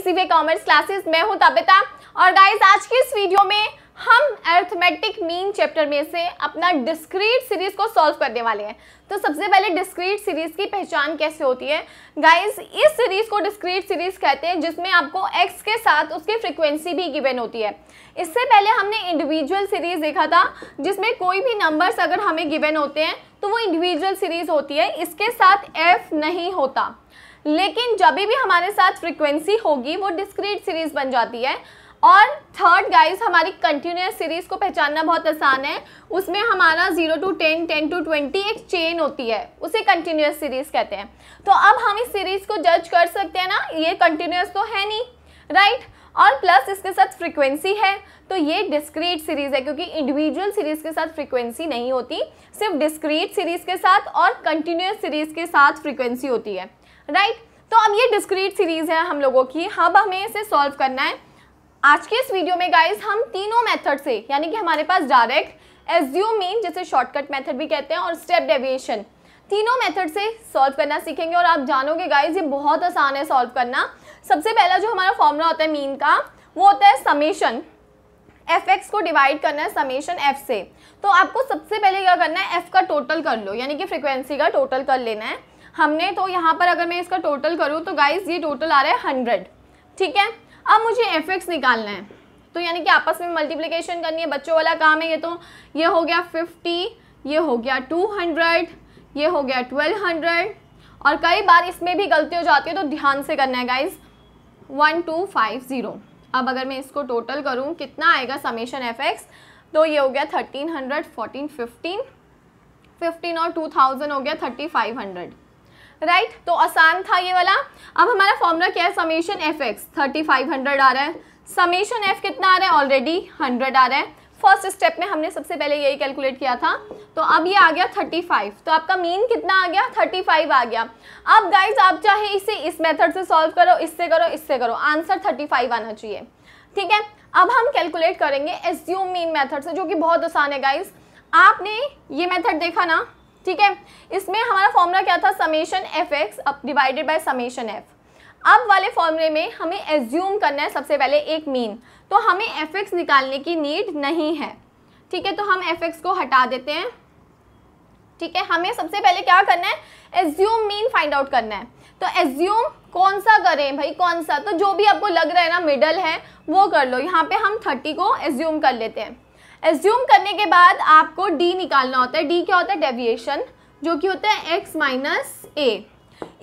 सीसीवे commerce classes मैं हूं तबिता और गाइस आज की इस वीडियो में हम अर्थमेटिक मीन चैप्टर में से अपना डिस्क्रीट सीरीज को सॉल्व करने वाले हैं तो सबसे पहले डिस्क्रीट सीरीज की पहचान कैसे होती है गाइस इस सीरीज को डिस्क्रीट सीरीज कहते हैं जिसमें आपको एक्स के साथ उसकी फ्रिक्वेंसी भी गिवन होती है इससे पहले हमने इंडिविजुअल सीरीज देखा था जिसमें कोई भी नंबर्स अगर हमें गिवन होते हैं तो वो इंडिविजुअल सीरीज होती है इसके साथ एफ नहीं होता लेकिन जब भी हमारे साथ फ्रिक्वेंसी होगी वो डिस्क्रीट सीरीज बन जाती है और थर्ड गाइस हमारी कंटिन्यूस सीरीज को पहचानना बहुत आसान है उसमें हमारा zero to ten ten to twenty एक चेन होती है उसे कंटिन्यूस सीरीज कहते हैं तो अब हम इस सीरीज को जज कर सकते हैं ना ये कंटिन्यूस तो है नहीं राइट और प्लस इसके साथ फ्रीक्वेंसी है तो ये डिस्क्रीट सीरीज़ है क्योंकि इंडिविजुअल सीरीज़ के साथ फ्रीक्वेंसी नहीं होती सिर्फ डिस्क्रीट सीरीज़ के साथ और कंटिन्यूस सीरीज़ के साथ फ्रीक्वेंसी होती है राइट तो अब ये डिस्क्रीट सीरीज है हम लोगों की अब हमें इसे सॉल्व करना है आज के इस वीडियो में गाइज हम तीनों मेथड से यानी कि हमारे पास डायरेक्ट एज्यूम मीन जिसे शॉर्टकट मेथड भी कहते हैं और स्टेप डेविएशन तीनों मेथड से सॉल्व करना सीखेंगे और आप जानोगे गाइज ये बहुत आसान है सॉल्व करना सबसे पहला जो हमारा फॉर्मूला होता है मीन का वो होता है समेशन एफ एक्स को डिवाइड करना है समेशन एफ से तो आपको सबसे पहले क्या करना है एफ का टोटल कर लो यानी कि फ्रिक्वेंसी का टोटल कर लेना है हमने तो यहाँ पर अगर मैं इसका टोटल करूँ तो गाइज ये टोटल आ रहा है हंड्रेड ठीक है अब मुझे एफ निकालना है तो यानी कि आपस में मल्टीप्लिकेशन करनी है बच्चों वाला काम है ये तो ये हो गया फिफ्टी ये हो गया टू हंड्रेड ये हो गया ट्वेल्व हंड्रेड और कई बार इसमें भी गलती हो जाती है तो ध्यान से करना है guys one two five zero अब अगर मैं इसको टोटल करूँ कितना आएगा समेशन एफ एक्स तो ये हो गया thirteen hundred fourteen fifteen fifteen और टू थाउजेंड हो गया थर्टी फाइव हंड्रेड राइट तो आसान था ये वाला अब हमारा फॉर्मूला क्या है summation F X thirty five hundred आ रहा है समेशन एफ कितना आ रहा है ऑलरेडी हंड्रेड आ रहा है फर्स्ट स्टेप में हमने सबसे पहले यही कैलकुलेट किया था तो अब ये आ गया थर्टी फाइव तो आपका मीन कितना आ गया थर्टी फाइव आ गया अब गाइज आप चाहे इसे इस मेथड से सॉल्व करो इससे करो इससे करो आंसर थर्टी फाइव आना चाहिए ठीक है अब हम कैलकुलेट करेंगे एज्यूम मीन मेथड से जो कि बहुत आसान है गाइज आपने ये मेथड देखा ना ठीक है इसमें हमारा फॉर्मूला क्या था समेशन एफ एक्स अब डिवाइडेड बाई समेशन एफ अब वाले फॉर्मूले में हमें एज्यूम करना है सबसे पहले एक मीन तो हमें एफ एक्स निकालने की नीड नहीं है ठीक है तो हम एफ एक्स को हटा देते हैं ठीक है हमें सबसे पहले क्या करना है एज्यूम मीन फाइंड आउट करना है तो एज्यूम कौन सा करें भाई कौन सा तो जो भी आपको लग रहा है ना मिडल है वो कर लो यहाँ पे हम थर्टी को एज्यूम कर लेते हैं एज्यूम करने के बाद आपको डी निकालना होता है डी क्या होता है डेविएशन जो कि होता है एक्स माइनस ए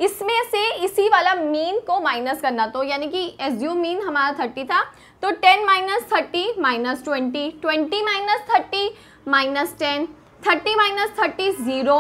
इसमें से इसी वाला मीन को माइनस करना तो यानी कि एज्यूम मीन हमारा थर्टी था तो ten minus thirty minus twenty twenty minus thirty minus ten thirty minus thirty zero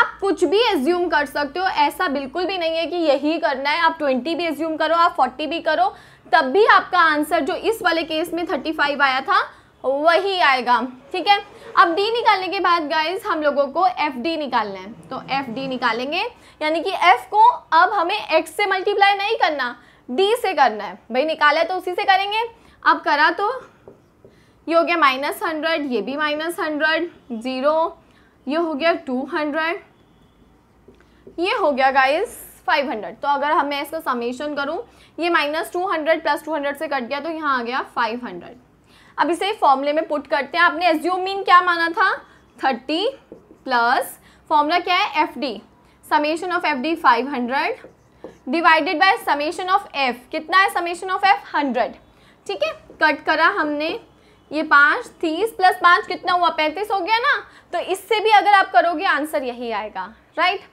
आप कुछ भी एज्यूम कर सकते हो ऐसा बिल्कुल भी नहीं है कि यही करना है आप ट्वेंटी भी एज्यूम करो आप फोर्टी भी करो तब भी आपका आंसर जो इस वाले केस में थर्टी फाइव आया था वही आएगा ठीक है अब डी निकालने के बाद गाइज हम लोगों को एफ डी निकालना है तो एफ डी निकालेंगे यानी कि एफ को अब हमें एक्स से मल्टीप्लाई नहीं करना डी से करना है भाई निकाला तो उसी से करेंगे अब करा तो ये हो गया माइनस हंड्रेड ये भी माइनस हंड्रेड ज़ीरो ये हो गया टू हंड्रेड ये हो गया गाइज फाइव हंड्रेड तो अगर हम मैं इसका समेशन करूं ये minus two hundred plus two hundred से कट गया तो यहाँ आ गया फाइव हंड्रेड अब इसे फॉर्मूले में पुट करते हैं आपने एज्यूम मीन क्या माना था थर्टी प्लस फॉर्मूला क्या है F D summation of F D five hundred divided by summation of F कितना है समेशन ऑफ एफ हंड्रेड ठीक है कट करा हमने ये पाँच तीस प्लस पाँच कितना हुआ पैंतीस हो गया ना तो इससे भी अगर आप करोगे आंसर यही आएगा राइट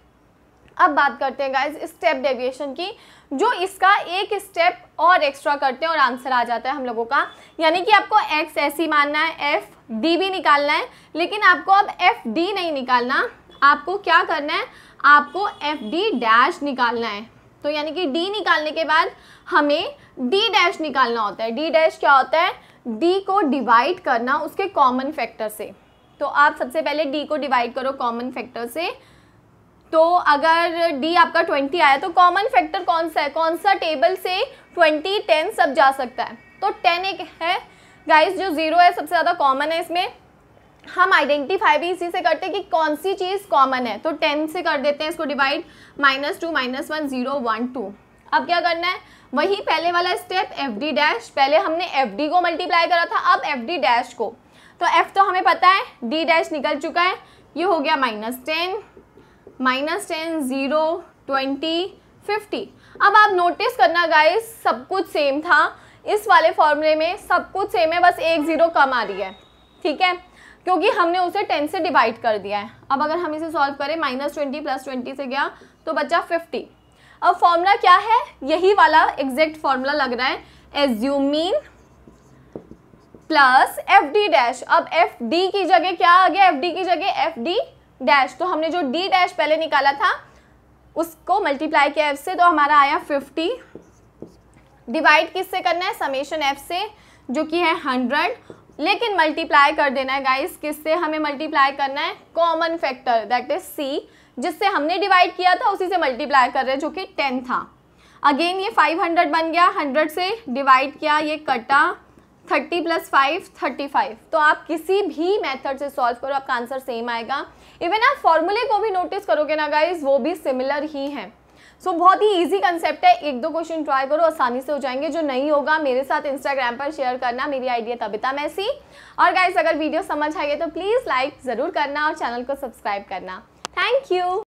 अब बात करते हैं गाइज स्टेप डेविएशन की जो इसका एक स्टेप और एक्स्ट्रा करते हैं और आंसर आ जाता है हम लोगों का यानी कि आपको एक्स ऐसी मानना है एफ डी भी निकालना है लेकिन आपको अब एफ डी नहीं निकालना आपको क्या करना है आपको एफ डी डैश निकालना है तो यानी कि डी निकालने के बाद हमें डी डैश निकालना होता है डी डैश क्या होता है डी को डिवाइड करना उसके कॉमन फैक्टर से तो आप सबसे पहले डी को डिवाइड करो कॉमन फैक्टर से तो अगर डी आपका ट्वेंटी आया तो कॉमन फैक्टर कौन सा है कौन सा टेबल से ट्वेंटी टेन सब जा सकता है तो टेन एक है गाइस जो ज़ीरो है सबसे ज़्यादा कॉमन है इसमें हम आइडेंटिफाई भी इसी से करते हैं कि कौन सी चीज़ कॉमन है तो टेन से कर देते हैं इसको divide minus two minus one zero one two अब क्या करना है वही पहले वाला स्टेप एफ डी डैश पहले हमने एफ डी को मल्टीप्लाई करा था अब एफ डी डैश को तो एफ तो हमें पता है डी डैश निकल चुका है ये हो गया minus ten minus ten zero twenty fifty अब आप नोटिस करना गाइस सब कुछ सेम था इस वाले फॉर्मूले में सब कुछ सेम है बस एक ज़ीरो कम आ रही है ठीक है क्योंकि हमने उसे टेन से डिवाइड कर दिया है अब अगर हम इसे सॉल्व करें माइनस ट्वेंटी प्लस ट्वेंटी से गया तो बच्चा फिफ्टी अब फॉर्मूला क्या है यही वाला एग्जैक्ट फॉर्मूला लग रहा है assume mean plus F D dash अब एफ डी की जगह क्या आ गया एफ डी की जगह एफ डी डैश तो हमने जो डी डैश पहले निकाला था उसको मल्टीप्लाई किया एफ से तो हमारा आया फिफ्टी डिवाइड किससे करना है समेशन एफ से जो कि है हंड्रेड लेकिन मल्टीप्लाई कर देना है गाइस किससे हमें मल्टीप्लाई करना है common factor that is C जिससे हमने डिवाइड किया था उसी से मल्टीप्लाई कर रहे हैं जो कि टेन था अगेन ये 500 बन गया 100 से डिवाइड किया ये कटा thirty plus five thirty five तो आप किसी भी मेथड से सॉल्व करो आपका आंसर सेम आएगा इवन आप फॉर्मूले को भी नोटिस करोगे ना गाइज वो भी सिमिलर ही हैं सो so, बहुत ही इजी कंसेप्ट है एक दो क्वेश्चन ट्राई करो आसानी से हो जाएंगे जो नहीं होगा मेरे साथ इंस्टाग्राम पर शेयर करना मेरी आइडिया तबिता मैसी और गाइज अगर वीडियो समझ आई है तो प्लीज़ लाइक ज़रूर करना और चैनल को सब्सक्राइब करना थैंक यू